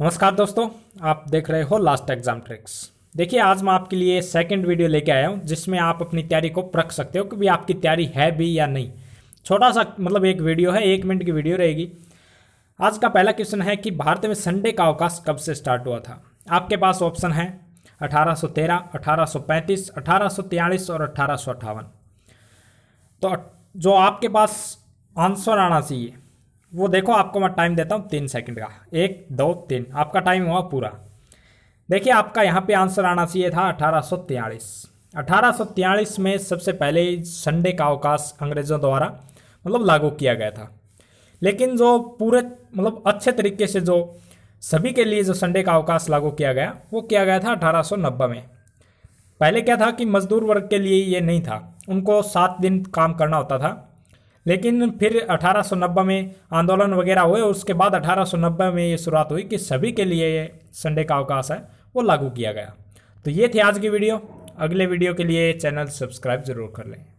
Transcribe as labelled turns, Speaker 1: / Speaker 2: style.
Speaker 1: नमस्कार दोस्तों आप देख रहे हो लास्ट एग्जाम ट्रिक्स देखिए आज मैं आपके लिए सेकंड वीडियो लेके आया हूँ जिसमें आप अपनी तैयारी को परख सकते हो कि भी आपकी तैयारी है भी या नहीं छोटा सा मतलब एक वीडियो है एक मिनट की वीडियो रहेगी आज का पहला क्वेश्चन है कि भारत में संडे का अवकाश कब से स्टार्ट हुआ था आपके पास ऑप्शन है अठारह सौ और अठारह तो जो आपके पास आंसर आना चाहिए वो देखो आपको मैं टाइम देता हूँ तीन सेकंड का एक दो तीन आपका टाइम हुआ पूरा देखिए आपका यहाँ पे आंसर आना चाहिए था अठारह अठारह में सबसे पहले संडे का अवकाश अंग्रेज़ों द्वारा मतलब लागू किया गया था लेकिन जो पूरे मतलब अच्छे तरीके से जो सभी के लिए जो संडे का अवकाश लागू किया गया वो किया गया था अठारह में पहले क्या था कि मजदूर वर्ग के लिए ये नहीं था उनको सात दिन काम करना होता था लेकिन फिर 1890 में आंदोलन वगैरह हुए और उसके बाद 1890 में ये शुरुआत हुई कि सभी के लिए ये संडे का अवकाश है वो लागू किया गया तो ये थी आज की वीडियो अगले वीडियो के लिए चैनल सब्सक्राइब जरूर कर लें